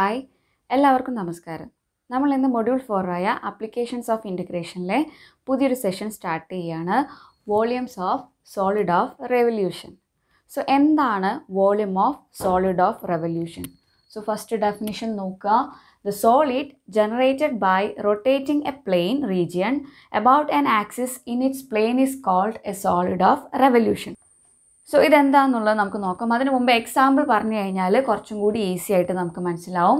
Hi എല്ലാവർക്കും നമസ്കാരം നമ്മൾ ഇന്ന് മൊഡ്യൂൾ ഫോറായ അപ്ലിക്കേഷൻസ് ഓഫ് ഇൻറ്റഗ്രേഷനിലെ പുതിയൊരു സെഷൻ സ്റ്റാർട്ട് ചെയ്യുകയാണ് volumes of solid of revolution so എന്താണ് volume of solid of revolution so first definition നോക്കുക the solid generated by rotating a plane region about an axis in its plane is called a solid of revolution so ഇതെന്താണെന്നുള്ളത് നമുക്ക് നോക്കാം അതിന് മുമ്പ് example പറഞ്ഞു കഴിഞ്ഞാൽ കുറച്ചും കൂടി ഈസി ആയിട്ട് നമുക്ക് മനസ്സിലാവും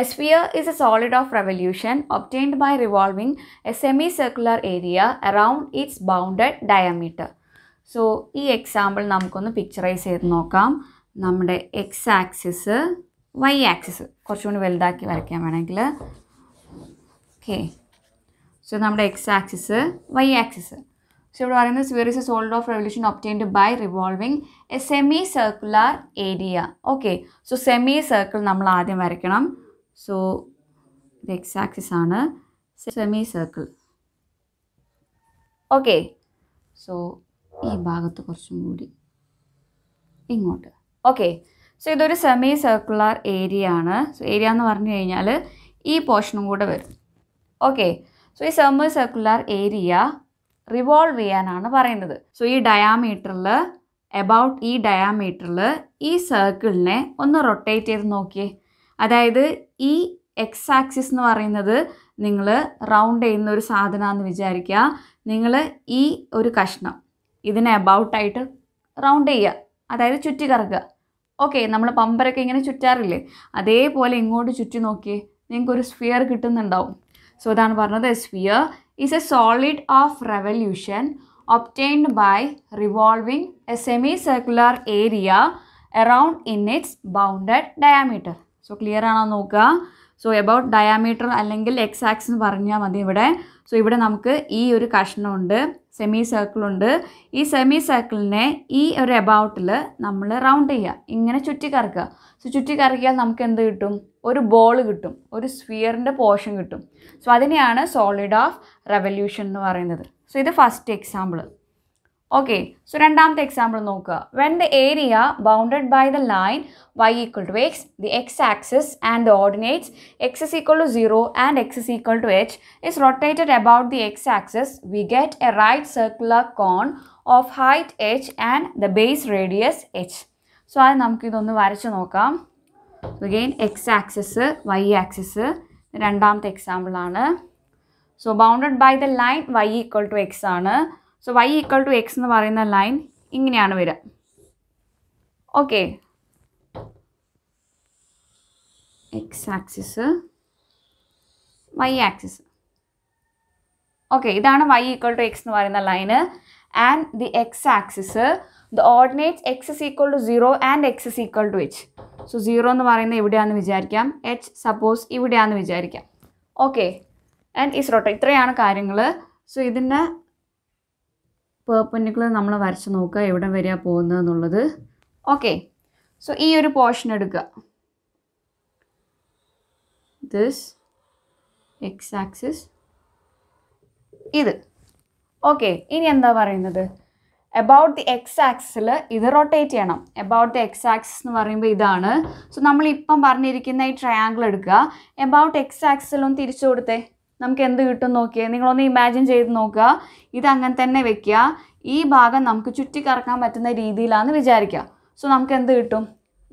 a sphere is a solid of revolution obtained by revolving a semicircular area around its bounded diameter so ഈ എക്സാമ്പിൾ നമുക്കൊന്ന് പിക്ചറൈസ് ചെയ്ത് നോക്കാം നമ്മുടെ എക്സ് ആക്സിസ് വൈ ആക്സിസ് കുറച്ചും കൂടി വലുതാക്കി വരയ്ക്കാൻ വേണമെങ്കിൽ ഓക്കെ സോ നമ്മുടെ x axis y axis so ഇവിടെ പറയുന്നത് sphere is a solid of revolution obtained by revolving a semicircular area okay so semicircle നമ്മൾ ആദ്യം വരയ്ക്കണം സോ ഇത് എക്സാക്സിസ് ആണ് സെമി സർക്കിൾ ഓക്കെ സോ ഈ ഭാഗത്ത് കുറച്ചും കൂടി ഇങ്ങോട്ട് ഓക്കെ സോ ഇതൊരു സെമി സർക്കുലർ ഏരിയ ആണ് സോ ഏരിയ എന്ന് പറഞ്ഞു കഴിഞ്ഞാൽ ഈ പോർഷനും കൂടെ വരും ഓക്കെ സോ ഈ സെമി സർക്കുലർ ഏരിയ റിവോൾവ് ചെയ്യാനാണ് പറയുന്നത് സോ ഈ ഡയാമീറ്ററിൽ എബൌട്ട് ഈ ഡയാമീറ്ററിൽ ഈ സർക്കിളിനെ ഒന്ന് റൊട്ടേറ്റ് ചെയ്ത് നോക്കിയേ അതായത് ഈ എക്സ് ആക്സിസ് എന്ന് പറയുന്നത് നിങ്ങൾ റൗണ്ട് ചെയ്യുന്ന ഒരു സാധനമാണെന്ന് വിചാരിക്കുക നിങ്ങൾ ഈ ഒരു കഷ്ണം ഇതിനെ എബൌട്ടായിട്ട് റൗണ്ട് ചെയ്യുക അതായത് ചുറ്റി കറക്കുക ഓക്കെ നമ്മൾ പമ്പരൊക്കെ ഇങ്ങനെ ചുറ്റാറില്ലേ അതേപോലെ ഇങ്ങോട്ട് ചുറ്റി നോക്കിയേ നിങ്ങൾക്കൊരു സ്ഫിയർ കിട്ടുന്നുണ്ടാവും സോ അതാണ് പറഞ്ഞത് sphere is a solid of revolution obtained by revolving a semicircular area around in its bounded diameter. So, clear ആണോ നോക്കുക സോ എബൌട്ട് ഡയാമീറ്റർ അല്ലെങ്കിൽ എക്സാക്സ് എന്ന് പറഞ്ഞാൽ മതി ഇവിടെ സോ ഇവിടെ നമുക്ക് ഈ ഒരു കഷ്ണമുണ്ട് സെമി സർക്കിളുണ്ട് ഈ സെമി സർക്കിളിനെ ഈ ഒരു എബൌട്ടിൽ നമ്മൾ റൗണ്ട് ചെയ്യുക ഇങ്ങനെ ചുറ്റിക്കറക്കുക സോ ചുറ്റിക്കറക്കിയാൽ നമുക്ക് എന്ത് കിട്ടും ഒരു ബോൾ കിട്ടും ഒരു സ്വിയറിൻ്റെ പോർഷൻ കിട്ടും സോ അതിനെയാണ് സോളിഡ് ഓഫ് റെവല്യൂഷൻ എന്ന് പറയുന്നത് സോ ഇത് ഫസ്റ്റ് എക്സാമ്പിൾ ഓക്കെ സോ രണ്ടാമത്തെ എക്സാമ്പിൾ നോക്കുക when the area bounded by the line y equal to x the x axis and the ordinates x is equal to zero and x is equal to h is rotated about the x axis we get a right circular cone of height h and the base radius H so അത് നമുക്കിതൊന്ന് വരച്ച് നോക്കാം again x axis y axis രണ്ടാമത്തെ എക്സാമ്പിളാണ് so bounded by the line y equal to x ആണ് so y equal to x എന്ന് പറയുന്ന line ഇങ്ങനെയാണ് വരിക okay x axis y axis okay ഇതാണ് വൈ ഈക്വൾ ടു എക്സ് എന്ന് പറയുന്ന ലൈന് and the x axis the ordinates x is equal to zero and x is equal to h so zero എന്ന് പറയുന്നത് എവിടെയാണെന്ന് വിചാരിക്കാം എച്ച് സപ്പോസ് ഇവിടെയാണെന്ന് വിചാരിക്കാം okay and ഇസ്രോട്ടോ ഇത്രയാണ് കാര്യങ്ങൾ സോ ഇതിൻ്റെ പേർപ്പൻഡിക്കുലർ നമ്മൾ വരച്ച് നോക്കുക എവിടെ വരിക പോകുന്നത് എന്നുള്ളത് ഓക്കെ സോ ഈ ഒരു പോർഷൻ എടുക്കുക ദിസ് എക്സ് ആക്സിസ് ഇത് ഓക്കെ ഇനി എന്താ പറയുന്നത് എബൌട്ട് ദി എക്സ് ആക്സിൽ ഇത് റൊട്ടേറ്റ് ചെയ്യണം എബൌട്ട് ദി എക്സ് ആക്സിസ് എന്ന് പറയുമ്പോൾ ഇതാണ് സോ നമ്മളിപ്പം പറഞ്ഞിരിക്കുന്ന ഈ ട്രയാങ്കിൾ എടുക്കുക എബൌട്ട് എക്സ് ആക്സിലൊന്ന് തിരിച്ചു കൊടുത്തേ നമുക്ക് എന്ത് കിട്ടും നോക്കിയാൽ നിങ്ങളൊന്ന് ഇമാജിൻ ചെയ്ത് നോക്കുക ഇത് അങ്ങനെ തന്നെ വെക്കുക ഈ ഭാഗം നമുക്ക് ചുറ്റിക്കറക്കാൻ പറ്റുന്ന രീതിയിലാണെന്ന് വിചാരിക്കുക സോ നമുക്ക് എന്ത് കിട്ടും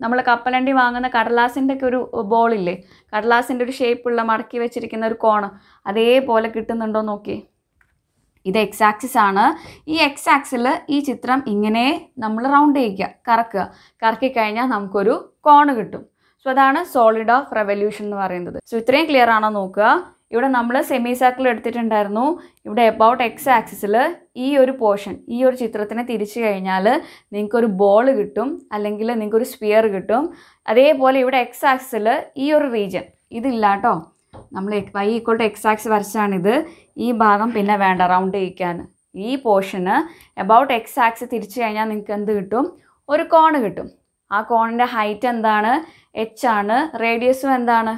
നമ്മൾ കപ്പലണ്ടി വാങ്ങുന്ന കടലാസിൻ്റെ ഒക്കെ ഒരു ബോളില്ലേ കടലാസിൻ്റെ ഒരു ഷേപ്പുള്ള മടക്കി വെച്ചിരിക്കുന്ന ഒരു കോണ് അതേപോലെ കിട്ടുന്നുണ്ടോ നോക്കി ഇത് എക്സ് ആക്സിസ് ആണ് ഈ എക്സ് ഈ ചിത്രം ഇങ്ങനെ നമ്മൾ റൗണ്ട് ചെയ്യിക്കുക കറക്കുക കറക്കി കഴിഞ്ഞാൽ നമുക്കൊരു കോണ് കിട്ടും സോ അതാണ് സോളിഡ് ഓഫ് റെവല്യൂഷൻ എന്ന് പറയുന്നത് സോ ഇത്രയും ക്ലിയർ ആണോ നോക്കുക ഇവിടെ നമ്മൾ സെമി സർക്കിൾ എടുത്തിട്ടുണ്ടായിരുന്നു ഇവിടെ എബൌട്ട് എക്സ് ആക്സിസിൽ ഈ ഒരു പോർഷൻ ഈ ഒരു ചിത്രത്തിനെ തിരിച്ചു കഴിഞ്ഞാൽ നിങ്ങൾക്കൊരു ബോൾ കിട്ടും അല്ലെങ്കിൽ നിങ്ങൾക്കൊരു സ്പിയർ കിട്ടും അതേപോലെ ഇവിടെ എക്സ് ആക്സിൽ ഈ ഒരു റീജൻ ഇതില്ല കേട്ടോ നമ്മൾ y equal to x axis വരച്ചാണിത് ഈ ഭാഗം പിന്നെ വേണ്ട റൗണ്ട് ചെയ്യിക്കാൻ ഈ പോർഷന് എബൌട്ട് എക്സ് ആക്സ് തിരിച്ചു കഴിഞ്ഞാൽ നിങ്ങൾക്ക് എന്ത് കിട്ടും ഒരു കോണ് കിട്ടും ആ കോണിൻ്റെ ഹൈറ്റ് എന്താണ് എച്ച് ആണ് റേഡിയസും എന്താണ്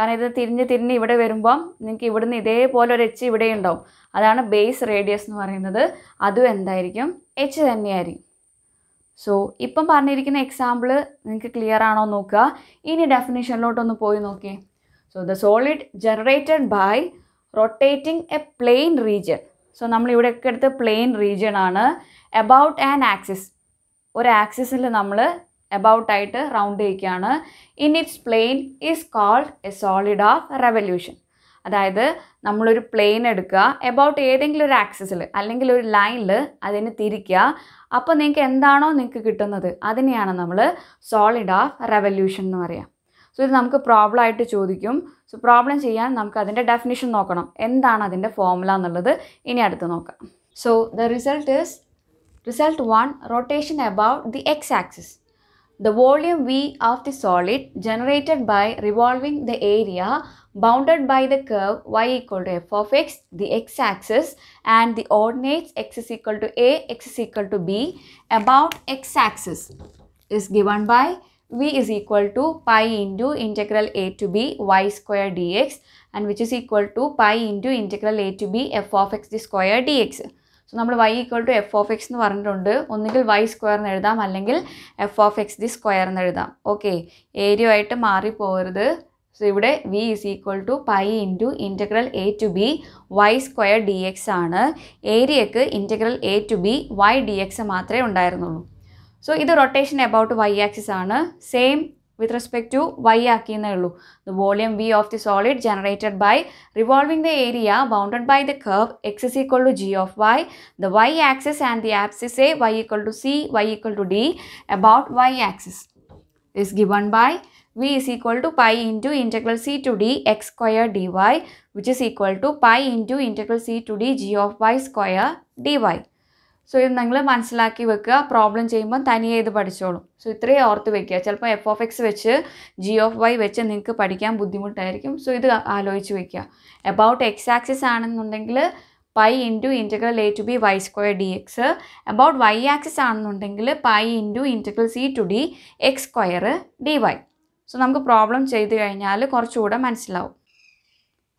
കാരണം ഇത് തിരിഞ്ഞ് തിരിഞ്ഞ് ഇവിടെ വരുമ്പോൾ നിങ്ങൾക്ക് ഇവിടുന്ന് ഇതേപോലെ ഒരു എച്ച് ഇവിടെ ഉണ്ടാവും അതാണ് ബേസ് റേഡിയസ് എന്ന് പറയുന്നത് അതും എന്തായിരിക്കും എച്ച് തന്നെയായിരിക്കും സോ ഇപ്പം പറഞ്ഞിരിക്കുന്ന എക്സാമ്പിൾ നിങ്ങൾക്ക് ക്ലിയർ ആണോ നോക്കുക ഇനി ഡെഫിനേഷനിലോട്ടൊന്ന് പോയി നോക്കി so the solid generated by rotating a plane region so നമ്മൾ ഇവിടെയൊക്കെ എടുത്ത് പ്ലെയിൻ റീജിയൺ ആണ് അബൌട്ട് ആൻ ആക്സിസ് ഒരു ആക്സിസിൽ നമ്മൾ ആയിട്ട് റൗണ്ട് ചെയ്യിക്കുകയാണ് in its plane is called a solid of revolution അതായത് നമ്മളൊരു പ്ലെയിൻ എടുക്കുക എബൌട്ട് ഏതെങ്കിലും ഒരു ആക്സസിൽ അല്ലെങ്കിൽ ഒരു ലൈനിൽ അതിനെ തിരിക്കുക അപ്പോൾ നിങ്ങൾക്ക് എന്താണോ നിങ്ങൾക്ക് കിട്ടുന്നത് അതിനെയാണ് നമ്മൾ സോളിഡ് ഓഫ് റെവല്യൂഷൻ എന്ന് പറയുക സോ ഇത് നമുക്ക് പ്രോബ്ലം ആയിട്ട് ചോദിക്കും സോ പ്രോബ്ലം ചെയ്യാൻ നമുക്ക് അതിൻ്റെ ഡെഫിനിഷൻ നോക്കണം എന്താണ് അതിൻ്റെ ഫോർമുല എന്നുള്ളത് ഇനി അടുത്ത് നോക്കാം so the result is result one rotation about the x axis the volume V of the solid generated by revolving the area bounded by the curve y equal to f of x, the x-axis and the ordinates x is equal to a, x is equal to b about x-axis is given by v is equal to pi into integral a to b y square dx and which is equal to pi into integral a to b f of x the square dx. So നമ്മൾ y equal to f of x എന്ന് പറഞ്ഞിട്ടുണ്ട് ഒന്നുകിൽ y square എന്ന് എഴുതാം അല്ലെങ്കിൽ f of x the square എന്ന് എഴുതാം okay area ഏരിയമായിട്ട് മാറിപ്പോകരുത് സോ ഇവിടെ v is equal to pi into integral a to b y square d x ആണ് ഏരിയക്ക് integral a to b y d x മാത്രമേ ഉണ്ടായിരുന്നുള്ളൂ സോ ഇത് റൊട്ടേഷൻ അബൌട്ട് വൈ ആക്സിസ് ആണ് same with respect to y ആക്കിയെന്നേ the volume v of the solid generated by revolving the area bounded by the curve x is equal to g of y the y axis and the axis a y equal to c y equal to d about y axis is given by v is equal to pi into integral c to d x square dy which is equal to pi into integral c to d g of y square dy. So ഇത് നിങ്ങൾ മനസ്സിലാക്കി വെക്കുക problem ചെയ്യുമ്പോൾ തനിയെ ഇത് പഠിച്ചോളും so ഇത്രയും ഓർത്ത് വെക്കുക ചിലപ്പോൾ എഫ് ഓഫ് എക്സ് വെച്ച് ജി ഓഫ് വൈ വെച്ച് നിങ്ങൾക്ക് പഠിക്കാൻ ബുദ്ധിമുട്ടായിരിക്കും സോ ഇത് ആലോചിച്ച് വെക്കുക എബൌട്ട് എക്സ് ആക്സിസ് ആണെന്നുണ്ടെങ്കിൽ pi into integral a to b y square d x about y axis ആണെന്നുണ്ടെങ്കിൽ pi into integral c to d x square d y so നമുക്ക് പ്രോബ്ലം ചെയ്ത് കഴിഞ്ഞാൽ കുറച്ചുകൂടെ മനസ്സിലാവും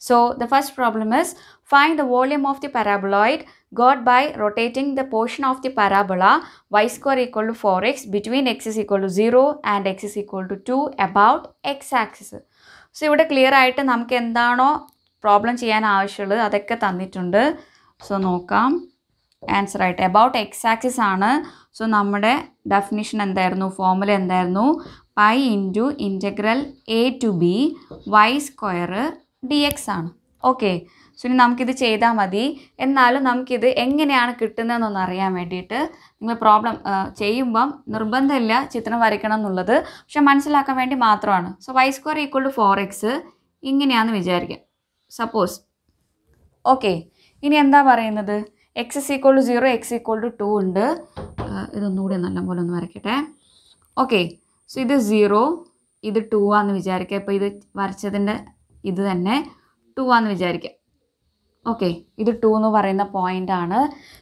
so the first problem is find the volume of the paraboloid got by rotating the portion of the parabola y square equal to 4x between x is equal to 0 and x is equal to 2 about x axis. So ഇവിടെ clear ആയിട്ട് നമുക്ക് എന്താണോ problem ചെയ്യാൻ ആവശ്യമുള്ളത് അതൊക്കെ തന്നിട്ടുണ്ട് so നോക്കാം answer ആയിട്ട് എബൌട്ട് എക്സ് ആക്സിസ് ആണ് സോ നമ്മുടെ ഡെഫിനിഷൻ എന്തായിരുന്നു ഫോമുല എന്തായിരുന്നു pi into integral a to b y square d x ആണ് ഓക്കെ സോ ഇനി നമുക്കിത് ചെയ്താൽ മതി എന്നാലും നമുക്കിത് എങ്ങനെയാണ് കിട്ടുന്നതെന്നൊന്ന് അറിയാൻ വേണ്ടിയിട്ട് നിങ്ങൾ പ്രോബ്ലം ചെയ്യുമ്പം നിർബന്ധമില്ല ചിത്രം വരയ്ക്കണം എന്നുള്ളത് പക്ഷെ മനസ്സിലാക്കാൻ വേണ്ടി മാത്രമാണ് so y square equal to four x ഇങ്ങനെയാണെന്ന് വിചാരിക്കാം സപ്പോസ് ഓക്കെ ഇനി എന്താ പറയുന്നത് x is equal to zero x equal to two ഉണ്ട് ഇതൊന്നുകൂടി നല്ലപോലെ ഒന്ന് വരയ്ക്കട്ടെ ഓക്കെ സോ ഇത് സീറോ ഇത് ടു ആണെന്ന് വിചാരിക്കുക ഇപ്പോൾ ഇത് വരച്ചതിൻ്റെ ഇത് തന്നെ ടു ആണെന്ന് വിചാരിക്കുക ഓക്കെ ഇത് ടു എന്ന് പറയുന്ന പോയിൻ്റ് ആണ്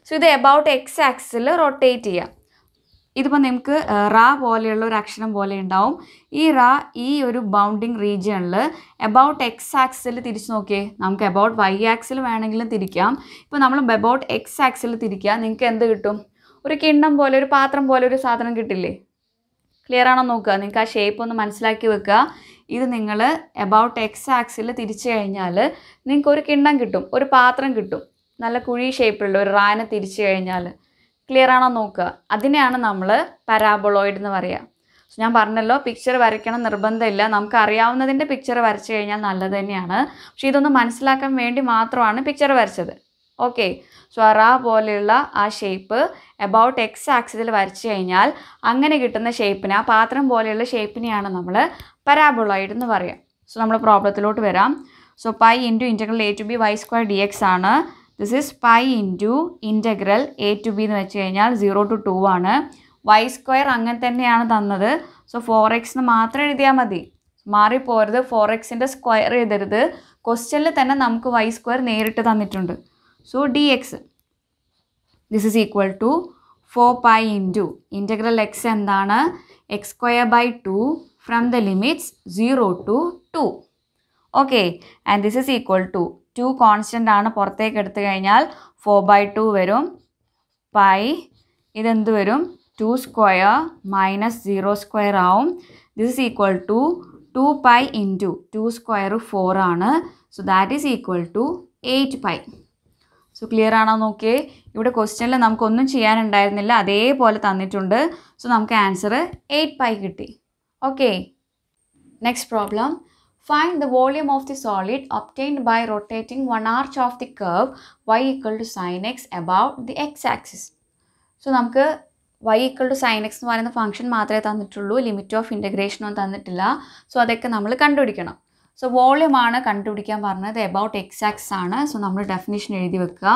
സോ ഇത് എബൌട്ട് എക്സ് ആക്സിൽ റൊട്ടേറ്റ് ചെയ്യാം ഇതിപ്പോൾ നമുക്ക് റാ പോലെയുള്ള ഒരു അക്ഷരം പോലെ ഉണ്ടാവും ഈ റാ ഈ ഒരു ബൗണ്ടിങ് റീജിയണിൽ എബൌട്ട് എക്സ് ആക്സിൽ തിരിച്ച് നോക്കിയേ നമുക്ക് എബൌട്ട് വൈ ആക്സിൽ വേണമെങ്കിലും തിരിക്കാം ഇപ്പോൾ നമ്മൾ എബൌട്ട് എക്സ് ആക്സിൽ തിരിക്കുക നിങ്ങൾക്ക് എന്ത് കിട്ടും ഒരു കിണ്ണം പോലെ ഒരു പാത്രം പോലെ ഒരു സാധനം കിട്ടില്ലേ ക്ലിയർ ആണോ നോക്കുക നിങ്ങൾക്ക് ആ ഷേപ്പ് ഒന്ന് മനസ്സിലാക്കി വെക്കുക ഇത് നിങ്ങൾ എബൌട്ട് എക്സ് ആക്സിൽ തിരിച്ചു കഴിഞ്ഞാൽ നിങ്ങൾക്ക് ഒരു കിണ്ണം കിട്ടും ഒരു പാത്രം കിട്ടും നല്ല കുഴി ഷേപ്പിലുള്ള ഒരു റാന തിരിച്ചു കഴിഞ്ഞാൽ ക്ലിയർ ആണോ നോക്കുക അതിനെയാണ് നമ്മൾ പരാബോളോയിഡ് എന്ന് പറയുക സോ ഞാൻ പറഞ്ഞല്ലോ പിക്ചർ വരയ്ക്കണം നിർബന്ധമില്ല നമുക്ക് അറിയാവുന്നതിൻ്റെ പിക്ചർ വരച്ചു കഴിഞ്ഞാൽ നല്ലത് തന്നെയാണ് പക്ഷേ ഇതൊന്ന് മനസ്സിലാക്കാൻ വേണ്ടി മാത്രമാണ് പിക്ചർ വരച്ചത് ഓക്കെ റാ പോലെയുള്ള ആ ഷേപ്പ് എബൌട്ട് എക്സ് ആക്സിസിൽ വരച്ചു കഴിഞ്ഞാൽ അങ്ങനെ കിട്ടുന്ന ഷേപ്പിനെ ആ പാത്രം പോലെയുള്ള ഷേപ്പിനെയാണ് നമ്മൾ പരാബോളോയിഡ് എന്ന് പറയുക സോ നമ്മൾ പ്രോബ്ലത്തിലോട്ട് വരാം so pi into integral a to b y square d x ആണ് this is pi into integral a to b എന്ന് വെച്ച് കഴിഞ്ഞാൽ സീറോ ടു ടു ആണ് വൈ സ്ക്വയർ അങ്ങനെ തന്നെയാണ് തന്നത് സോ ഫോർ എക്സ് എന്ന് മാത്രം എഴുതിയാൽ മതി മാറിപ്പോരുത് ഫോർ എക്സിൻ്റെ സ്ക്വയർ എഴുതരുത് ക്വസ്റ്റ്യനിൽ തന്നെ നമുക്ക് വൈ സ്ക്വയർ നേരിട്ട് തന്നിട്ടുണ്ട് So dx. This is equal to 4 pi into integral x and x square by 2 from the limits 0 to 2. Okay. And this is equal to 2 constant ആണ് പുറത്തേക്ക് എടുത്തു കഴിഞ്ഞാൽ ഫോർ ബൈ ടു വരും പൈ ഇതെന്ത് വരും two square minus zero square ആവും this is equal to two pi into two square four ആണ് so that is equal to eight pi so clear ആണോ നോക്കിയേ ഇവിടെ ക്വസ്റ്റ്യനിൽ നമുക്കൊന്നും ചെയ്യാനുണ്ടായിരുന്നില്ല അതേപോലെ തന്നിട്ടുണ്ട് സോ നമുക്ക് ആൻസർ എയ്റ്റ് പൈ കിട്ടി okay next problem find the volume of the solid obtained by rotating one arch of the curve y equal to sine x about the x axis so നമുക്ക് y equal to sine x എന്ന് പറയുന്ന function മാത്രമേ തന്നിട്ടുള്ളൂ limit of ഇൻറ്റഗ്രേഷനൊന്നും തന്നിട്ടില്ല so അതൊക്കെ നമ്മൾ കണ്ടുപിടിക്കണം so volume ആണ് കണ്ടുപിടിക്കാൻ പറഞ്ഞത് എബൌട്ട് എക്സ് ആണ് സോ നമ്മൾ ഡെഫിനേഷൻ എഴുതി വെക്കുക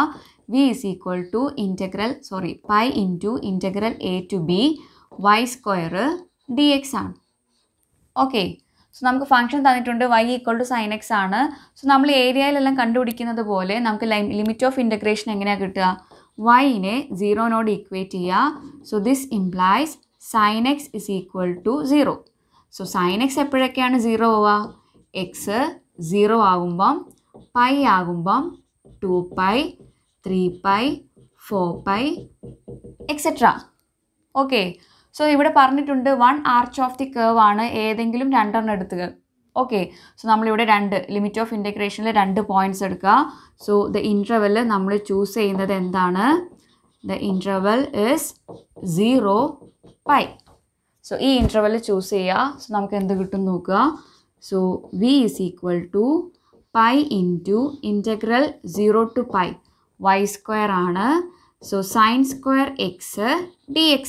V is equal to integral sorry pi into integral a to b y square d x ആണ് ഓക്കെ സോ നമുക്ക് ഫംഗ്ഷൻ തന്നിട്ടുണ്ട് y equal to sine x ആണ് സോ നമ്മൾ ഏരിയയിലെല്ലാം കണ്ടുപിടിക്കുന്നത് പോലെ നമുക്ക് ലിമിറ്റ് ഓഫ് ഇൻറ്റഗ്രേഷൻ എങ്ങനെയാണ് കിട്ടുക വൈനെ സീറോനോട് ഇക്വേറ്റ് ചെയ്യുക so this implies sine x is equal to zero so sine x എപ്പോഴൊക്കെയാണ് സീറോ പോവുക എക്സ് സീറോ ആകുമ്പം പൈ ആകുമ്പം two pi three pi four pi etcetera okay so ഇവിടെ പറഞ്ഞിട്ടുണ്ട് one arch of the curve ആണ് ഏതെങ്കിലും രണ്ടെണ്ണം എടുത്തുക ഓക്കെ സോ നമ്മളിവിടെ രണ്ട് ലിമിറ്റ് ഓഫ് ഇൻറ്റഗ്രേഷനിൽ രണ്ട് പോയിൻറ്റ്സ് എടുക്കുക സോ ദ ഇൻട്രവൽ നമ്മൾ ചൂസ് ചെയ്യുന്നത് എന്താണ് the interval is zero pi so ഈ ഇൻട്രവൽ ചൂസ് ചെയ്യുക സോ നമുക്ക് എന്ത് കിട്ടും നോക്കുക So V is equal to pi into integral 0 to pi y square ആണ് so sine square x dx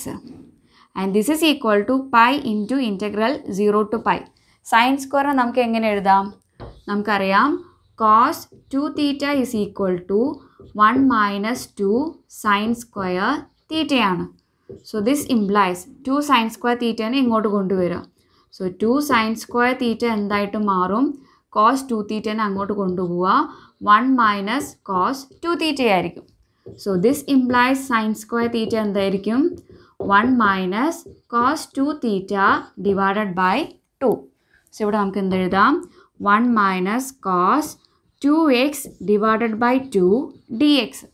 and this is equal to pi into integral 0 to pi സയൻ സ്ക്വയറിനെ നമുക്ക് എങ്ങനെ എഴുതാം നമുക്കറിയാം cos two theta is equal to one minus two sine square തീറ്റയാണ് so this implies two sine square തീറ്റനെ ഇങ്ങോട്ട് കൊണ്ടുവരാം so two sine square theta എന്തായിട്ട് മാറും കോസ് ടു തീറ്റേനെ അങ്ങോട്ട് കൊണ്ടുപോവുക വൺ മൈനസ് കോസ് ടു തീറ്റയായിരിക്കും so this implies sine square theta എന്തായിരിക്കും one minus cos two theta divided by two so ഇവിടെ നമുക്ക് എന്തെഴുതാം one minus cos two x divided by two d X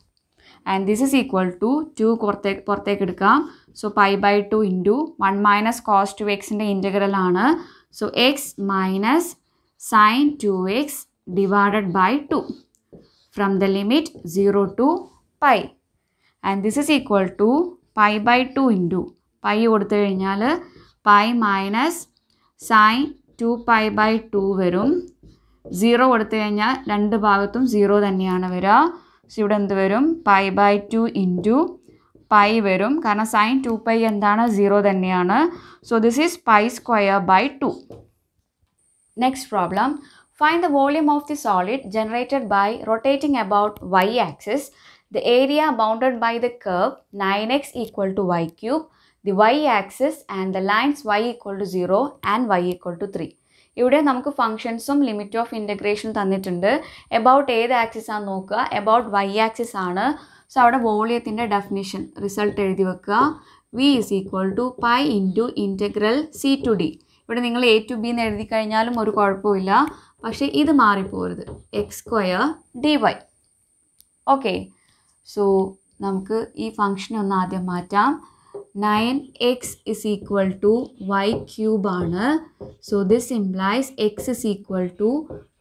and this is equal to two പുറത്തേക്ക് പുറത്തേക്ക് എടുക്കാം so pi by two into one minus cos two എക്സിൻ്റെ integral ആണ് so x minus sine two x divided by two from the limit zero to pi and this is equal to pi by two into pi കൊടുത്തു കഴിഞ്ഞാൽ pi minus sine two pi by two വരും zero കൊടുത്തു കഴിഞ്ഞാൽ രണ്ട് ഭാഗത്തും zero തന്നെയാണ് വരിക so ഇവിടെ എന്ത് വരും pi by two into pi വരും കാരണം സൈൻ ടു പൈ എന്താണ് സീറോ തന്നെയാണ് so this is pi square by two next problem find the volume of the solid generated by rotating about y axis the area bounded by the curve nine x equal to y cube the y axis and the lines y equal to zero and y equal to three ഇവിടെ നമുക്ക് ഫംഗ്ഷൻസും limit of integration തന്നിട്ടുണ്ട് about ഏത് axis ആണ് നോക്കുക about y axis ആണ് so അവിടെ വോളിയത്തിൻ്റെ ഡെഫിനിഷൻ റിസൾട്ട് എഴുതി വെക്കുക V is equal to pi into integral c to d ഇവിടെ നിങ്ങൾ എ ടു ബി എന്ന് എഴുതി കഴിഞ്ഞാലും ഒരു കുഴപ്പമില്ല പക്ഷേ ഇത് മാറിപ്പോരുത് x square d y okay so നമുക്ക് ഈ ഫങ്ഷൻ ഒന്ന് ആദ്യം മാറ്റാം nine x is equal to y cube ആണ് so this implies x is equal to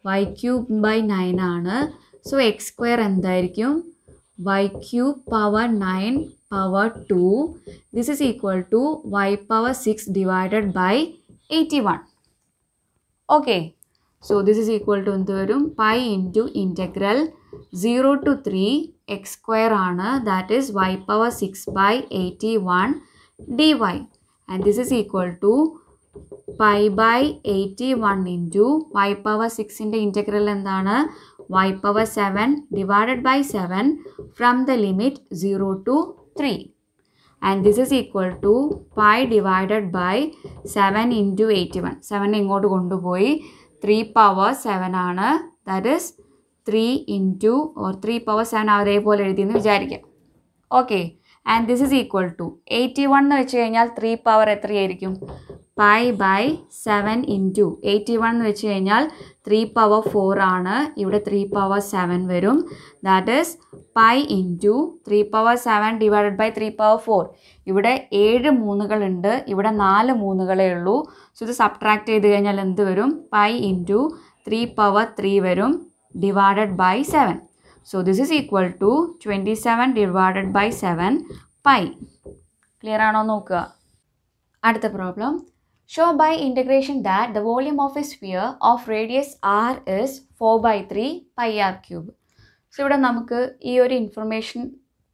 y cube by nine ആണ് സോ എക്സ് സ്ക്വയർ എന്തായിരിക്കും y cube power 9 power 2 this is equal to y power 6 divided by 81 okay so this is equal to എന്ത് വരും pi into integral zero to three x square ആണ് that is y power six by eighty one d y and this is equal to pi by eighty one into y power സിക്സിൻ്റെ integral എന്താണ് y power 7 divided by 7 from the limit 0 to 3 and this is equal to pi divided by 7 into 81 7 ഇങ്ങോട്ട് കൊണ്ടുപോയി 3 power 7 ആണ് that is 3 into or 3 power 7 അതേപോലെ എഴുതിയെന്ന് വിചാരിക്കാം okay and this is equal to eighty one എന്ന് വെച്ച് കഴിഞ്ഞാൽ three power എത്രയായിരിക്കും pi by seven into eighty one എന്ന് വെച്ച് കഴിഞ്ഞാൽ ത്രീ പവർ ഫോർ ആണ് ഇവിടെ ത്രീ പവർ സെവൻ വരും that is pi into three power seven divided by three power four ഇവിടെ ഏഴ് മൂന്നുകളുണ്ട് ഇവിടെ നാല് മൂന്നുകളേ ഉള്ളൂ സോ ഇത് സബ്ട്രാക്ട് ചെയ്ത് കഴിഞ്ഞാൽ എന്ത് വരും pi into three power three വരും divided by seven so this is equal to twenty seven divided by seven pi clear ആണോ നോക്കുക അടുത്ത problem show by integration that the volume of a sphere of radius r is 4 by 3 pi r cube. So ഇവിടെ നമുക്ക് ഈ ഒരു information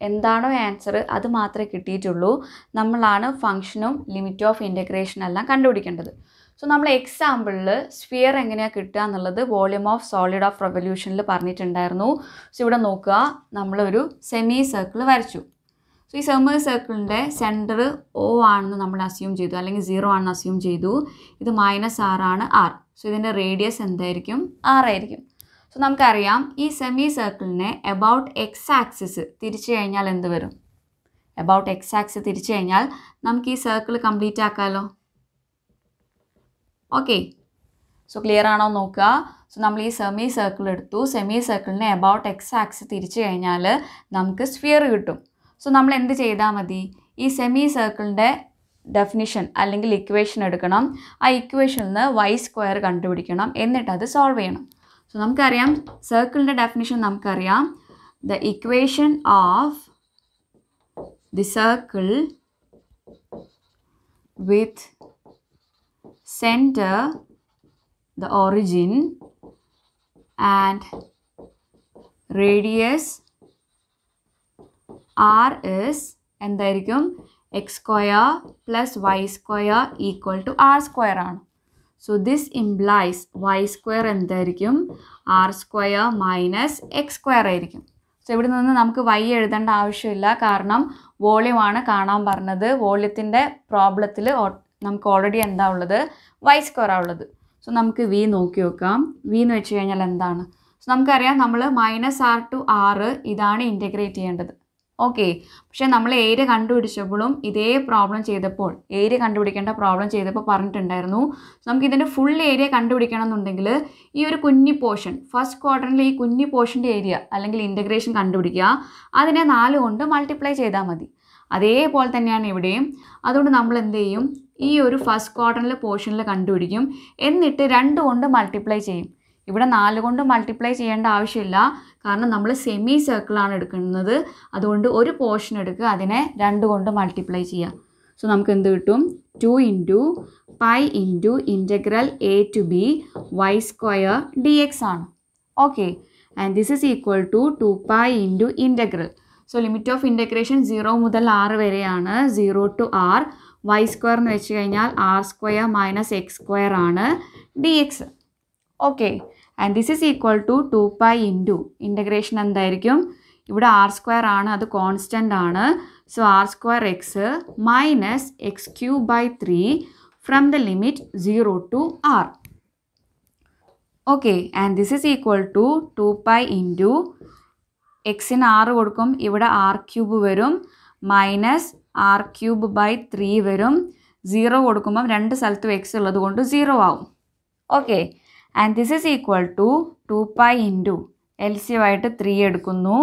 എന്താണോ answer അത് മാത്രമേ കിട്ടിയിട്ടുള്ളൂ നമ്മളാണ് ഫംഗ്ഷനും ലിമിറ്റ് ഓഫ് ഇൻറ്റഗ്രേഷൻ എല്ലാം കണ്ടുപിടിക്കേണ്ടത് സോ നമ്മൾ എക്സാമ്പിളിൽ സ്ഫിയർ എങ്ങനെയാണ് കിട്ടുക എന്നുള്ളത് വോളിയം ഓഫ് സോളിഡ് ഓഫ് റെവല്യൂഷനിൽ പറഞ്ഞിട്ടുണ്ടായിരുന്നു സോ ഇവിടെ നോക്കുക നമ്മളൊരു സെമി സർക്കിൾ വരച്ചു സോ ഈ സെമേഴ്സ് സർക്കിളിൻ്റെ സെൻറ്റർ ഒ ആണെന്ന് നമ്മൾ അസ്യൂം ചെയ്തു അല്ലെങ്കിൽ സീറോ ആണെന്ന് അസ്യൂം ചെയ്തു ഇത് മൈനസ് ആർ ആണ് ആർ സോ ഇതിൻ്റെ റേഡിയസ് എന്തായിരിക്കും ആറായിരിക്കും സോ നമുക്കറിയാം ഈ സെമി സർക്കിളിനെ എബൌട്ട് എക്സ് ആക്സിസ് തിരിച്ചു കഴിഞ്ഞാൽ എന്ത് വരും എബൌട്ട് എക്സ് ആക്സിസ് തിരിച്ചു കഴിഞ്ഞാൽ നമുക്ക് ഈ സർക്കിൾ കംപ്ലീറ്റ് ആക്കാമല്ലോ ഓക്കെ സോ ക്ലിയർ ആണോ നോക്കുക സോ നമ്മൾ ഈ സെമി സർക്കിൾ എടുത്തു സെമി സർക്കിളിനെ എബൌട്ട് എക്സ് ആക്സിസ് തിരിച്ചു കഴിഞ്ഞാൽ നമുക്ക് സ്ഫിയർ കിട്ടും സോ നമ്മൾ എന്ത് ചെയ്താൽ മതി ഈ സെമി സർക്കിളിൻ്റെ ഡെഫിനിഷൻ അല്ലെങ്കിൽ ഇക്വേഷൻ എടുക്കണം ആ ഇക്വേഷനിൽ നിന്ന് വൈ സ്ക്വയർ കണ്ടുപിടിക്കണം എന്നിട്ട് അത് സോൾവ് ചെയ്യണം സോ നമുക്കറിയാം സർക്കിളിൻ്റെ ഡെഫിനിഷൻ നമുക്കറിയാം the equation of the circle with centre the origin and radius r is എന്തായിരിക്കും x square plus y square equal to r square ആണ് so this implies y square എന്തായിരിക്കും r square minus x square ആയിരിക്കും so ഇവിടെ നിന്ന് നമുക്ക് Y എഴുതേണ്ട ആവശ്യമില്ല കാരണം വോളിയമാണ് കാണാൻ പറഞ്ഞത് വോളിയത്തിൻ്റെ പ്രോബ്ലത്തിൽ നമുക്ക് ഓൾറെഡി എന്താ ഉള്ളത് വൈ സ്ക്വയർ ആവുള്ളത് സോ നമുക്ക് വി നോക്കി നോക്കാം വി എന്ന് വെച്ച് കഴിഞ്ഞാൽ എന്താണ് സോ നമുക്കറിയാം നമ്മൾ മൈനസ് ആർ ടു ആറ് ഇതാണ് ഇൻറ്റഗ്രേറ്റ് ചെയ്യേണ്ടത് ഓക്കെ പക്ഷേ നമ്മൾ ഏരിയ കണ്ടുപിടിച്ചപ്പോഴും ഇതേ പ്രോബ്ലം ചെയ്തപ്പോൾ ഏരിയ കണ്ടുപിടിക്കേണ്ട പ്രോബ്ലം ചെയ്തപ്പോൾ പറഞ്ഞിട്ടുണ്ടായിരുന്നു നമുക്ക് ഇതിൻ്റെ ഫുൾ ഏരിയ കണ്ടുപിടിക്കണം എന്നുണ്ടെങ്കിൽ ഈ ഒരു കുഞ്ഞി പോർഷൻ ഫസ്റ്റ് ക്വാർട്ടറിൽ ഈ കുഞ്ഞി പോർഷൻ്റെ ഏരിയ അല്ലെങ്കിൽ ഇൻ്റഗ്രേഷൻ കണ്ടുപിടിക്കുക അതിനെ നാല് കൊണ്ട് മൾട്ടിപ്ലൈ ചെയ്താൽ മതി അതേപോലെ തന്നെയാണ് ഇവിടെയും അതുകൊണ്ട് നമ്മൾ എന്ത് ചെയ്യും ഈ ഒരു ഫസ്റ്റ് ക്വാർട്ടറിൽ പോർഷനിൽ കണ്ടുപിടിക്കും എന്നിട്ട് രണ്ട് കൊണ്ട് മൾട്ടിപ്ലൈ ചെയ്യും ഇവിടെ നാല് കൊണ്ട് മൾട്ടിപ്ലൈ ചെയ്യേണ്ട ആവശ്യമില്ല കാരണം നമ്മൾ സെമി സർക്കിളാണ് എടുക്കുന്നത് അതുകൊണ്ട് ഒരു പോർഷൻ എടുക്കുക അതിനെ രണ്ട് കൊണ്ട് മൾട്ടിപ്ലൈ ചെയ്യുക സോ നമുക്ക് എന്ത് കിട്ടും two into pi into integral a to b y square d x ആണ് okay and this is equal to two pi into integral so limit of integration zero മുതൽ ആറ് വരെയാണ് zero to r y square എന്ന് വെച്ച് കഴിഞ്ഞാൽ r square minus x square ആണ് d x okay and this is equal to two pi into integration എന്തായിരിക്കും ഇവിടെ r square ആണ് അത് കോൺസ്റ്റൻ്റ് ആണ് so r square x minus x cube by three from the limit zero to r okay and this is equal to two pi into എക്സിന് r കൊടുക്കും ഇവിടെ r cube വരും minus r cube by three വരും zero കൊടുക്കുമ്പം രണ്ട് സ്ഥലത്തും x ഉള്ളത് കൊണ്ട് സീറോ ആവും okay and this is equal to two pi into L C ആയിട്ട് ത്രീ എടുക്കുന്നു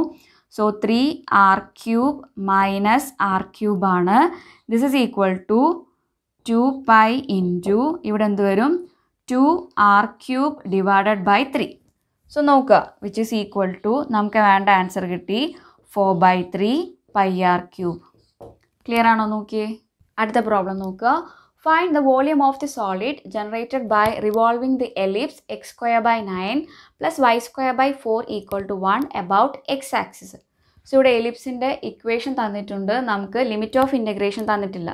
so three r cube minus r ക്യൂബാണ് this is equal to two pi into ഇവിടെ എന്ത് വരും two r cube divided by three so നോക്കുക which is equal to നമുക്ക് വേണ്ട answer കിട്ടി four by three pi r cube clear ആണോ നോക്കിയേ അടുത്ത പ്രോബ്ലം നോക്കുക Find the volume of the solid generated by revolving the ellipse x square by 9 plus y square by 4 equal to 1 about x axis. So ഇവിടെ എലിപ്സിൻ്റെ equation തന്നിട്ടുണ്ട് നമുക്ക് limit of integration തന്നിട്ടില്ല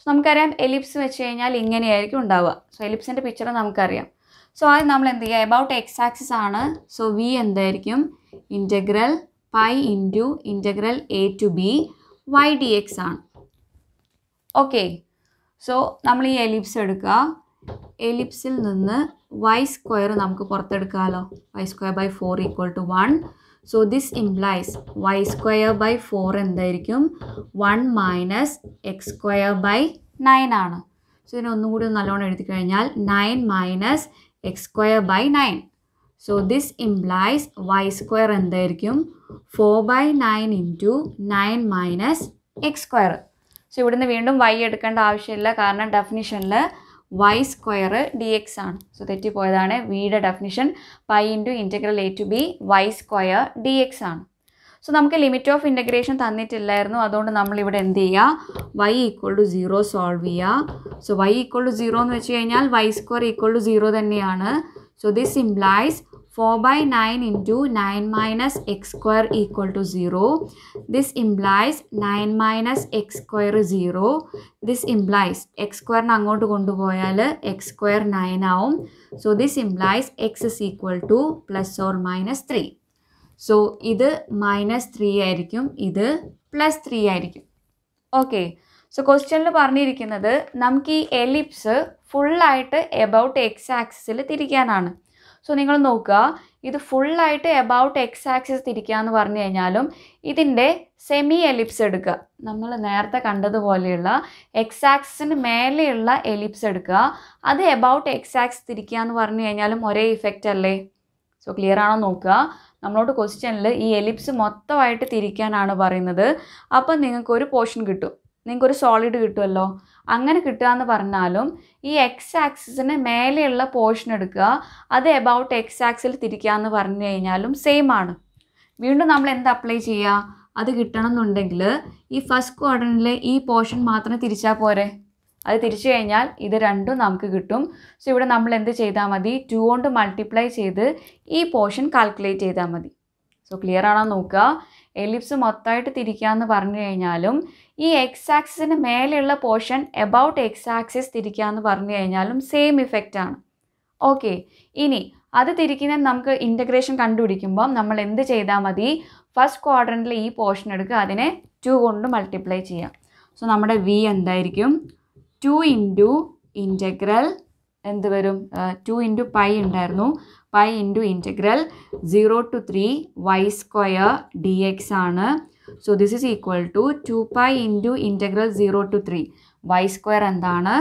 so നമുക്കറിയാം എലിപ്സ് വെച്ച് കഴിഞ്ഞാൽ ഇങ്ങനെയായിരിക്കും ഉണ്ടാവുക സോ എലിപ്സിൻ്റെ പിക്ചർ നമുക്കറിയാം സോ അത് നമ്മൾ എന്ത് ചെയ്യുക എബൌട്ട് എക്സ് ആക്സിസ് ആണ് സോ വി എന്തായിരിക്കും integral pi into integral a to b y d x ആണ് ഓക്കെ സോ നമ്മൾ ഈ എലിപ്സ് എടുക്കുക എലിപ്സിൽ നിന്ന് വൈ സ്ക്വയർ നമുക്ക് പുറത്തെടുക്കാമല്ലോ y square by four equal to one so this implies y square by four എന്തായിരിക്കും one minus x square by nine ആണ് സോ ഇതിനെ കൂടി നല്ലോണം എഴുതി കഴിഞ്ഞാൽ nine minus x square by nine so this implies y square എന്തായിരിക്കും four by nine into nine minus x square so ഇവിടെ നിന്ന് വീണ്ടും വൈ എടുക്കേണ്ട ആവശ്യമില്ല കാരണം ഡെഫിനിഷനിൽ വൈ സ്ക്വയർ ഡി എക്സ് ആണ് സോ തെറ്റിപ്പോയതാണ് വിയുടെ definition pi into integral a to b y square d x ആണ് സോ നമുക്ക് ലിമിറ്റ് ഓഫ് ഇൻറ്റഗ്രേഷൻ തന്നിട്ടില്ലായിരുന്നു അതുകൊണ്ട് നമ്മളിവിടെ എന്ത് ചെയ്യുക y equal to zero solve ചെയ്യുക so y equal to zero എന്ന് വെച്ച് കഴിഞ്ഞാൽ y square equal to zero തന്നെയാണ് so this implies four by nine into nine minus x square equal to zero this implies nine minus x square zero this implies x സ്ക്വയറിന് അങ്ങോട്ട് കൊണ്ടുപോയാൽ x square nine ആവും so this implies x is equal to plus or minus three so ഇത് minus three ആയിരിക്കും ഇത് plus three ആയിരിക്കും okay so ക്വസ്റ്റ്യനിൽ പറഞ്ഞിരിക്കുന്നത് നമുക്ക് ഈ എലിപ്സ് ഫുള്ളായിട്ട് എബൌട്ട് എക്സ് ആക്സിൽ തിരിക്കാനാണ് സോ നിങ്ങൾ നോക്കുക ഇത് ഫുള്ളായിട്ട് എബൌട്ട് എക്സ് ആക്സിസ് തിരിക്കുക എന്ന് പറഞ്ഞു കഴിഞ്ഞാലും ഇതിൻ്റെ സെമി എലിപ്സ് എടുക്കുക നമ്മൾ നേരത്തെ കണ്ടതുപോലെയുള്ള എക്സ് ആക്സിന് മേലെയുള്ള എലിപ്സ് എടുക്കുക അത് എബൌട്ട് എക്സ് ആക്സ് തിരിക്കുക എന്ന് പറഞ്ഞു കഴിഞ്ഞാലും ഒരേ ഇഫക്റ്റ് അല്ലേ സോ ക്ലിയർ ആണോ നോക്കുക നമ്മളോട് ക്വസ്റ്റ്യനിൽ ഈ എലിപ്സ് മൊത്തമായിട്ട് തിരിക്കാനാണ് പറയുന്നത് അപ്പം നിങ്ങൾക്ക് ഒരു പോർഷൻ കിട്ടും നിങ്ങൾക്ക് ഒരു സോളിഡ് കിട്ടുമല്ലോ അങ്ങനെ കിട്ടുക എന്ന് പറഞ്ഞാലും ഈ എക്സ് ആക്സിന് മേലെയുള്ള പോർഷൻ എടുക്കുക അത് എബൌട്ട് എക്സ് ആക്സിൽ തിരിക്കുക എന്ന് പറഞ്ഞു കഴിഞ്ഞാലും സെയിം ആണ് വീണ്ടും നമ്മൾ എന്ത് അപ്ലൈ ചെയ്യുക അത് കിട്ടണം എന്നുണ്ടെങ്കിൽ ഈ ഫസ്റ്റ് ക്വാഡ്രൻറ്റിലെ ഈ പോർഷൻ മാത്രം തിരിച്ചാൽ പോരെ അത് തിരിച്ചു കഴിഞ്ഞാൽ ഇത് രണ്ടും നമുക്ക് കിട്ടും സോ ഇവിടെ നമ്മൾ എന്ത് ചെയ്താൽ മതി ടു കൊണ്ട് മൾട്ടിപ്ലൈ ചെയ്ത് ഈ പോർഷൻ കാൽക്കുലേറ്റ് ചെയ്താൽ മതി സോ ക്ലിയർ ആണോ നോക്കുക എലിപ്സ് മൊത്തമായിട്ട് തിരിക്കാമെന്ന് പറഞ്ഞു കഴിഞ്ഞാലും ഈ എക്സ് ആക്സിന് മേലെയുള്ള പോർഷൻ എബൌട്ട് എക്സ് ആക്സിസ് തിരിക്കാമെന്ന് പറഞ്ഞു കഴിഞ്ഞാലും സെയിം ഇഫക്റ്റാണ് ഓക്കെ ഇനി അത് തിരിക്കുന്ന നമുക്ക് ഇൻ്റഗ്രേഷൻ കണ്ടുപിടിക്കുമ്പം നമ്മൾ എന്ത് ചെയ്താൽ മതി ഫസ്റ്റ് ക്വാഡ്രൻറ്റിലെ ഈ പോർഷൻ എടുക്കുക അതിനെ ടു കൊണ്ട് മൾട്ടിപ്ലൈ ചെയ്യാം സോ നമ്മുടെ വി എന്തായിരിക്കും ടു ഇൻറ്റു ഇൻറ്റഗ്രൽ എന്ത് വരും ടു ഇൻറ്റു പൈ ഉണ്ടായിരുന്നു pi into integral zero to three y square d x ആണ് so this is equal to two pi into integral zero to three y square എന്താണ്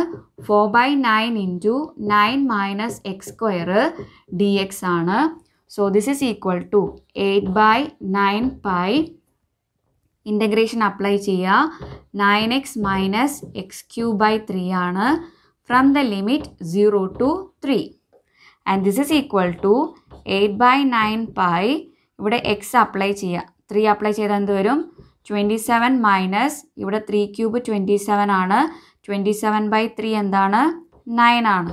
four by nine into nine minus x square d x ആണ് so this is equal to eight by nine pi integration apply ചെയ്യുക nine x minus x cube by three ആണ് from the limit 0 to 3. And this is equal to 8 by 9 pi. ഇവിടെ x apply ചെയ്യുക three apply ചെയ്താൽ എന്ത് വരും twenty seven minus ഇവിടെ three cube twenty seven ആണ് twenty seven by three എന്താണ് nine ആണ്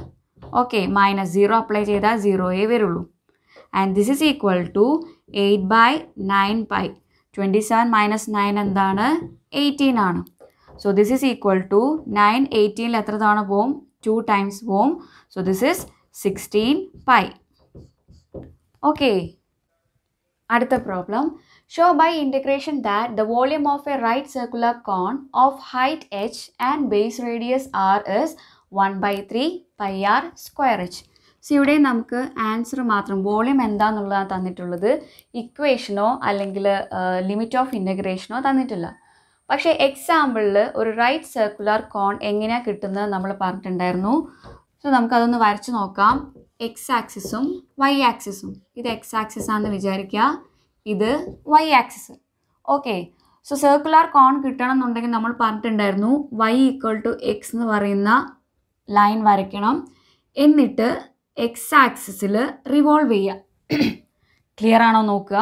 ഓക്കെ മൈനസ് സീറോ അപ്ലൈ ചെയ്താൽ സീറോയേ വരുള്ളൂ and this is equal to eight by nine pi twenty seven minus nine എന്താണ് എയ്റ്റീൻ ആണ് so this is equal to nine എയ്റ്റീനിൽ എത്ര തവണ പോവും 2 times ohm. So this is 16 pi. Okay. അടുത്ത problem show by integration that the volume of a right circular cone of height h and base radius r is one by three pi r square h so ഇവിടെ നമുക്ക് answer മാത്രം volume എന്താണെന്നുള്ളതാണ് തന്നിട്ടുള്ളത് ഇക്വേഷനോ അല്ലെങ്കിൽ limit of ഇൻറ്റഗ്രേഷനോ തന്നിട്ടില്ല പക്ഷേ എക്സാമ്പിളിൽ ഒരു right circular കോൺ എങ്ങനെയാണ് കിട്ടുന്നത് നമ്മൾ പറഞ്ഞിട്ടുണ്ടായിരുന്നു സോ നമുക്കതൊന്ന് വരച്ച് നോക്കാം എക്സ് ആക്സിസും വൈ ആക്സിസും ഇത് എക്സ് ആക്സിസ് ആണെന്ന് വിചാരിക്കുക ഇത് y axis okay so circular cone കിട്ടണം എന്നുണ്ടെങ്കിൽ നമ്മൾ പറഞ്ഞിട്ടുണ്ടായിരുന്നു വൈ ഈക്വൽ ടു എക്സ് എന്ന് പറയുന്ന ലൈൻ വരയ്ക്കണം എന്നിട്ട് എക്സ് ആക്സിസിൽ റിവോൾവ് ചെയ്യുക ക്ലിയർ ആണോ നോക്കുക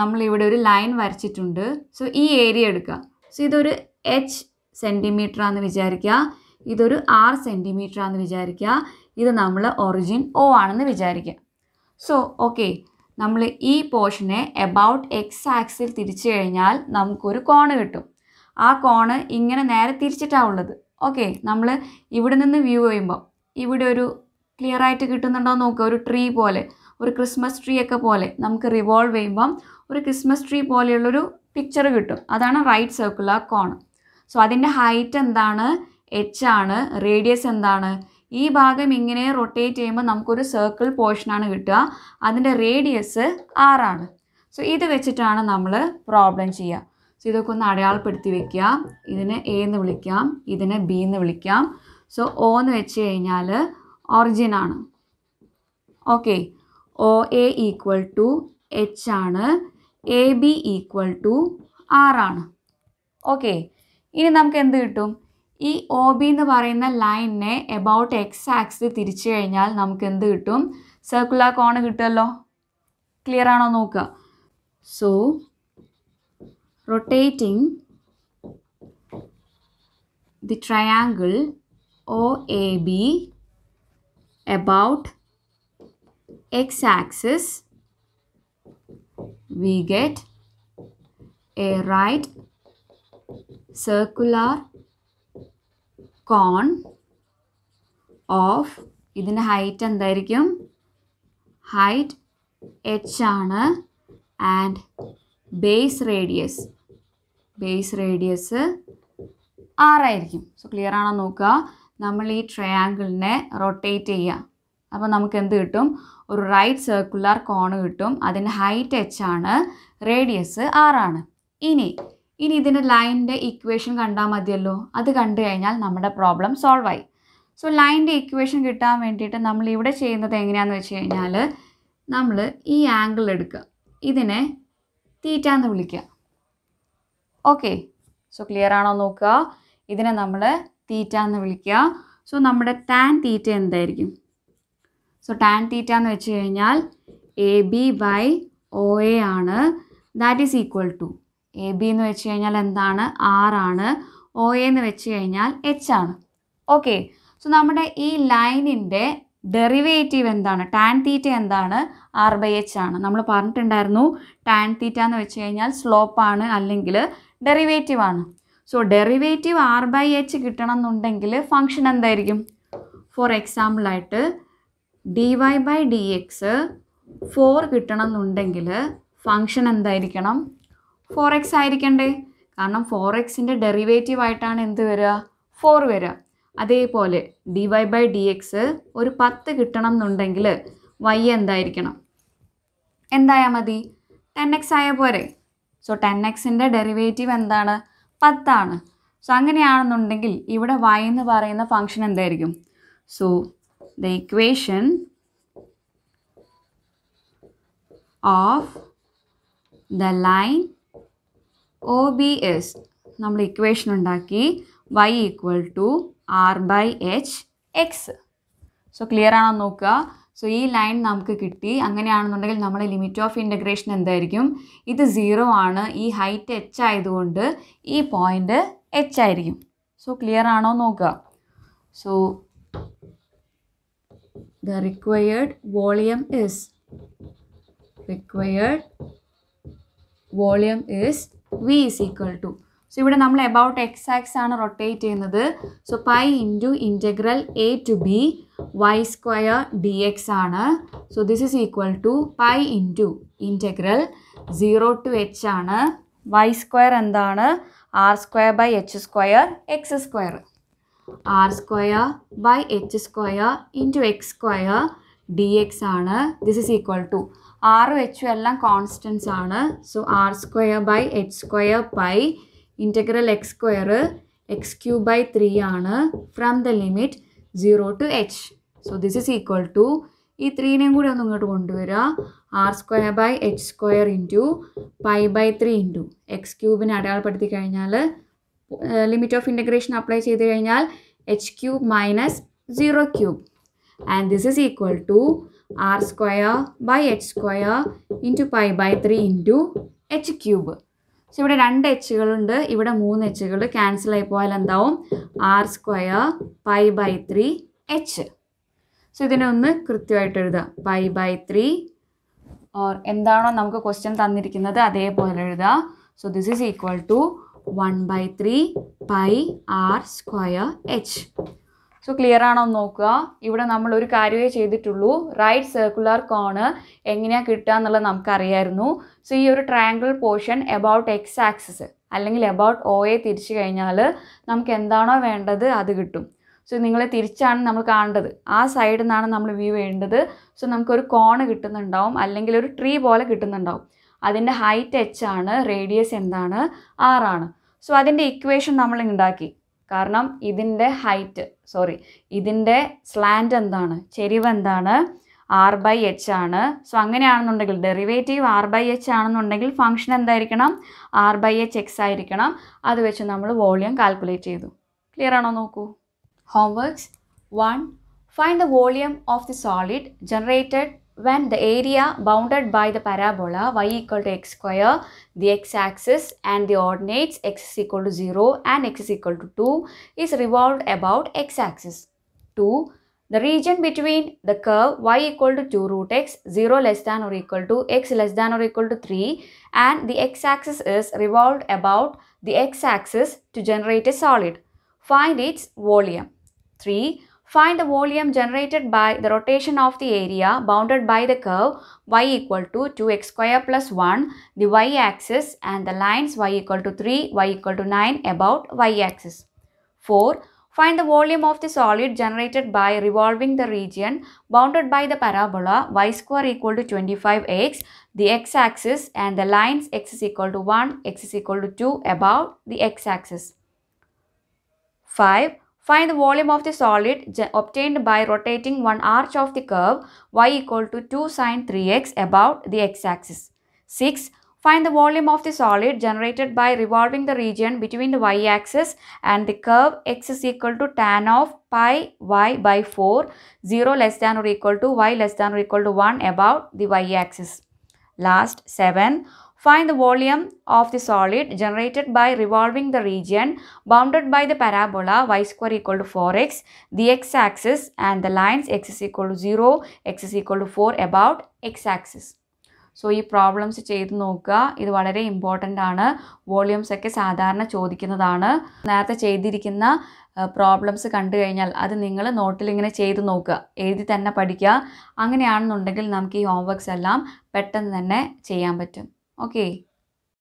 നമ്മളിവിടെ ഒരു ലൈൻ വരച്ചിട്ടുണ്ട് സോ ഈ ഏരിയ എടുക്കുക സോ ഇതൊരു എച്ച് സെൻറ്റിമീറ്റർ ആണെന്ന് വിചാരിക്കുക ഇതൊരു ആർ സെൻറ്റിമീറ്റർ ആണെന്ന് വിചാരിക്കുക ഇത് നമ്മൾ ഒറിജിൻ ഒ ആണെന്ന് വിചാരിക്കുക സോ ഓക്കെ നമ്മൾ ഈ പോർഷനെ എബൌട്ട് എക്സ് ആക്സിൽ തിരിച്ചു കഴിഞ്ഞാൽ നമുക്കൊരു കോണ് കിട്ടും ആ കോണ് ഇങ്ങനെ നേരെ തിരിച്ചിട്ടാണ് ഉള്ളത് ഓക്കെ നമ്മൾ ഇവിടെ നിന്ന് വ്യൂ ചെയ്യുമ്പോൾ ഇവിടെ ഒരു ക്ലിയർ ആയിട്ട് കിട്ടുന്നുണ്ടോ എന്ന് നോക്കുക ഒരു ട്രീ പോലെ ഒരു ക്രിസ്മസ് ട്രീ ഒക്കെ പോലെ നമുക്ക് റിവോൾവ് ചെയ്യുമ്പം ഒരു ക്രിസ്മസ് ട്രീ പോലെയുള്ളൊരു പിക്ചർ കിട്ടും അതാണ് റൈറ്റ് സർക്കുലർ കോൺ സോ അതിൻ്റെ ഹൈറ്റ് എന്താണ് എച്ച് ആണ് റേഡിയസ് എന്താണ് ഈ ഭാഗം ഇങ്ങനെ റൊട്ടേറ്റ് ചെയ്യുമ്പോൾ നമുക്കൊരു സർക്കിൾ പോർഷനാണ് കിട്ടുക അതിൻ്റെ റേഡിയസ് ആറാണ് സോ ഇത് വെച്ചിട്ടാണ് നമ്മൾ പ്രോബ്ലം ചെയ്യുക സോ ഇതൊക്കെ ഒന്ന് അടയാളപ്പെടുത്തി വയ്ക്കുക ഇതിനെ എ എന്ന് വിളിക്കാം ഇതിനെ ബി എന്ന് വിളിക്കാം സോ ഒ എന്ന് വെച്ച് കഴിഞ്ഞാൽ ഒറിജിനാണ് okay O A equal to h ആണ് എ ബി ഈക്വൽ ടു ആറാണ് ഓക്കെ ഇനി നമുക്ക് എന്ത് കിട്ടും ഈ ഒ ബി എന്ന് പറയുന്ന ലൈനിനെ എബൌട്ട് എക്സ് ആക്സ് തിരിച്ചു കഴിഞ്ഞാൽ നമുക്ക് എന്ത് കിട്ടും സർക്കുലർ കോണ് കിട്ടുമല്ലോ ക്ലിയർ ആണോ നോക്കുക so rotating the triangle O A B about x axis we get a right circular cone of ഇതിൻ്റെ ഹൈറ്റ് എന്തായിരിക്കും ഹൈറ്റ് എച്ച് ആണ് and base radius base radius ആറായിരിക്കും സോ ക്ലിയർ ആണോ നോക്കുക നമ്മൾ ഈ ട്രയാങ്കിളിനെ റൊട്ടേറ്റ് ചെയ്യുക അപ്പോൾ നമുക്ക് എന്ത് കിട്ടും ഒരു റൈറ്റ് സർക്കുലർ കോൺ കിട്ടും അതിന് ഹൈറ്റ് എച്ച് ആണ് റേഡിയസ് ആറാണ് ഇനി ഇനി ഇതിൻ്റെ ലൈനിൻ്റെ ഇക്വേഷൻ കണ്ടാൽ മതിയല്ലോ അത് കണ്ടു കഴിഞ്ഞാൽ നമ്മുടെ പ്രോബ്ലം സോൾവ് ആയി സോ ലൈനിൻ്റെ ഇക്വേഷൻ കിട്ടാൻ വേണ്ടിയിട്ട് നമ്മൾ ഇവിടെ ചെയ്യുന്നത് എങ്ങനെയാണെന്ന് വെച്ച് കഴിഞ്ഞാൽ നമ്മൾ ഈ ആംഗിൾ എടുക്കുക ഇതിനെ തീറ്റാന്ന് എന്ന് വിളിക്കുക ഓക്കെ സോ ക്ലിയർ ആണോ നോക്കുക ഇതിനെ നമ്മൾ തീറ്റാന്ന് എന്ന് വിളിക്കുക സോ നമ്മുടെ താൻ തീറ്റ എന്തായിരിക്കും സോ ടാൻ തീറ്റ എന്ന് വെച്ച് കഴിഞ്ഞാൽ A B by O A ആണ് that is equal to A B എന്ന് വെച്ച് കഴിഞ്ഞാൽ എന്താണ് ആർ ആണ് ഒ എ എന്ന് വെച്ച് കഴിഞ്ഞാൽ എച്ച് ആണ് ഓക്കെ സോ നമ്മുടെ ഈ ലൈനിൻ്റെ ഡെറിവേറ്റീവ് എന്താണ് ടാൻ തീറ്റ എന്താണ് ആർ ബൈ എച്ച് ആണ് നമ്മൾ പറഞ്ഞിട്ടുണ്ടായിരുന്നു ടാൻ തീറ്റ എന്ന് വെച്ച് കഴിഞ്ഞാൽ സ്ലോപ്പാണ് അല്ലെങ്കിൽ ഡെറിവേറ്റീവ് ആണ് so derivative r by h കിട്ടണം എന്നുണ്ടെങ്കിൽ ഫംഗ്ഷൻ എന്തായിരിക്കും ഫോർ എക്സാമ്പിളായിട്ട് d y by d x four കിട്ടണം എന്നുണ്ടെങ്കിൽ ഫങ്ഷൻ എന്തായിരിക്കണം ഫോർ എക്സ് ആയിരിക്കണ്ടേ കാരണം ഫോർ എക്സിൻ്റെ ഡെറിവേറ്റീവ് ആയിട്ടാണ് എന്ത് വരിക ഫോർ വരിക അതേപോലെ d y by d x ഒരു പത്ത് കിട്ടണം എന്നുണ്ടെങ്കിൽ വൈ എന്തായിരിക്കണം എന്തായാൽ മതി ടെൻ എക്സ് ആയ പോരെ സോ ടെൻ എക്സിൻ്റെ ഡെറിവേറ്റീവ് എന്താണ് പത്താണ് സോ അങ്ങനെയാണെന്നുണ്ടെങ്കിൽ ഇവിടെ വൈ എന്ന് പറയുന്ന ഫങ്ഷൻ എന്തായിരിക്കും so the equation of the line O B is നമ്മൾ ഇക്വേഷൻ ഉണ്ടാക്കി y equal to r by h x so clear ആണോ നോക്കുക സോ ഈ ലൈൻ നമുക്ക് കിട്ടി അങ്ങനെയാണെന്നുണ്ടെങ്കിൽ നമ്മുടെ ലിമിറ്റ് ഓഫ് ഇൻ്റഗ്രേഷൻ എന്തായിരിക്കും ഇത് സീറോ ആണ് ഈ ഹൈറ്റ് എച്ച് ആയതുകൊണ്ട് ഈ പോയിൻ്റ് എച്ച് ആയിരിക്കും സോ ക്ലിയർ ആണോ നോക്കുക so the required volume is. Required volume is V is equal to. So ഇവിടെ നമ്മൾ എബൌട്ട് എക്സ് ആക്സ് ആണ് റൊട്ടേറ്റ് ചെയ്യുന്നത് so pi into integral a to b y square d x ആണ് so this is equal to pi into integral zero to h ആണ് y square എന്താണ് r square by h square x square r square by h square into x square d x ആണ് this is equal to ആറും എച്ചും എല്ലാം constants ആണ് so r square by h square by integral x square x cube by three ആണ് from the limit zero to h so this is equal to ഈ ത്രീനെയും കൂടി ഒന്ന് ഇങ്ങോട്ട് കൊണ്ടുവരിക r square by h square into pi by three into x ക്യൂബിനെ അടയാളപ്പെടുത്തി കഴിഞ്ഞാൽ ലിമിറ്റ് ഓഫ് ഇൻറ്റഗ്രേഷൻ അപ്ലൈ ചെയ്ത് കഴിഞ്ഞാൽ h cube minus zero cube and this is equal to r square by h square into pi by three into H cube so ഇവിടെ രണ്ട് എച്ചുകളുണ്ട് ഇവിടെ മൂന്ന് എച്ചുകൾ cancel ആയി പോയാൽ എന്താവും r square pi by three h so ഇതിനെ ഒന്ന് കൃത്യമായിട്ട് എഴുതുക പൈ ബൈ ത്രീ ഓർ എന്താണോ നമുക്ക് ക്വസ്റ്റ്യൻ തന്നിരിക്കുന്നത് അതേപോലെ എഴുതുക so this is equal to one by three pi r square h so clear ആണോ നോക്കുക ഇവിടെ നമ്മൾ ഒരു കാര്യമേ ചെയ്തിട്ടുള്ളൂ റൈറ്റ് സർക്കുലർ കോണ് എങ്ങനെയാണ് കിട്ടുക എന്നുള്ളത് നമുക്കറിയായിരുന്നു സോ ഈ ഒരു triangle portion about x axis അല്ലെങ്കിൽ എബൌട്ട് ഒ എ തിരിച്ചു കഴിഞ്ഞാൽ നമുക്ക് എന്താണോ വേണ്ടത് അത് കിട്ടും സോ നിങ്ങളെ തിരിച്ചാണ് നമ്മൾ കാണേണ്ടത് ആ സൈഡിൽ നിന്നാണ് നമ്മൾ വ്യൂ വേണ്ടത് സോ നമുക്കൊരു കോണ് കിട്ടുന്നുണ്ടാവും അല്ലെങ്കിൽ ഒരു ട്രീ പോലെ കിട്ടുന്നുണ്ടാവും അതിൻ്റെ ഹൈറ്റ് എച്ച് ആണ് റേഡിയസ് എന്താണ് ആറാണ് സോ അതിൻ്റെ ഇക്വേഷൻ നമ്മൾ ഉണ്ടാക്കി കാരണം ഇതിൻ്റെ ഹൈറ്റ് സോറി ഇതിൻ്റെ സ്ലാൻഡ് എന്താണ് ചെരിവ് എന്താണ് ആർ ബൈ എച്ച് ആണ് സോ അങ്ങനെയാണെന്നുണ്ടെങ്കിൽ ഡെറിവേറ്റീവ് ആർ ബൈ എച്ച് ആണെന്നുണ്ടെങ്കിൽ ഫംഗ്ഷൻ എന്തായിരിക്കണം ആർ ബൈ എച്ച് എക്സ് ആയിരിക്കണം അത് വെച്ച് നമ്മൾ വോളിയം കാൽക്കുലേറ്റ് ചെയ്തു ക്ലിയർ ആണോ നോക്കൂ homeworks one find the volume of the solid generated when the area bounded by the parabola y equal to x square, the x-axis and the ordinates x is equal to 0 and x is equal to 2 is revolved about x-axis. 2. The region between the curve y equal to 2 root x, 0 less than or equal to x less than or equal to 3 and the x-axis is revolved about the x-axis to generate a solid. Find its volume. 3. Find the volume generated by the rotation of the area bounded by the curve y equal to 2x square plus 1, the y-axis and the lines y equal to 3, y equal to 9 about y-axis. 4. Find the volume of the solid generated by revolving the region bounded by the parabola y square equal to 25x, the x-axis and the lines x is equal to 1, x is equal to 2 about the x-axis. 5. Find the volume of the solid obtained by rotating one arch of the curve y equal to 2 sine 3x about the x-axis. 6. Find the volume of the solid generated by revolving the region between the y-axis and the curve x is equal to tan of pi y by 4, 0 less than or equal to y less than or equal to 1 about the y-axis. Last, 7. Find the volume of the solid generated by revolving the region bounded by the parabola y square equal to 4x, the x-axis and the lines x is equal to 0, x is equal to 4 about x-axis. So ഈ problems ചെയ്ത് നോക്കുക ഇത് വളരെ important ആണ് volumes ഒക്കെ സാധാരണ ചോദിക്കുന്നതാണ് നേരത്തെ ചെയ്തിരിക്കുന്ന പ്രോബ്ലംസ് കണ്ടു കഴിഞ്ഞാൽ അത് നിങ്ങൾ നോട്ടിൽ ഇങ്ങനെ ചെയ്ത് നോക്കുക എഴുതി തന്നെ പഠിക്കുക അങ്ങനെയാണെന്നുണ്ടെങ്കിൽ നമുക്ക് ഈ ഹോംവർക്സ് എല്ലാം പെട്ടെന്ന് തന്നെ ചെയ്യാൻ പറ്റും Okay